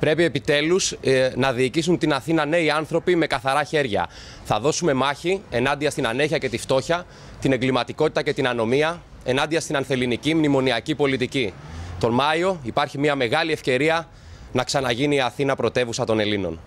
Πρέπει επιτέλους ε, να διοικήσουν την Αθήνα νέοι άνθρωποι με καθαρά χέρια. Θα δώσουμε μάχη ενάντια στην ανέχεια και τη φτώχεια, την εγκληματικότητα και την ανομία, ενάντια στην ανθεληνική μνημονιακή πολιτική. Τον Μάιο υπάρχει μια μεγάλη ευκαιρία να ξαναγίνει η Αθήνα πρωτεύουσα των Ελλήνων.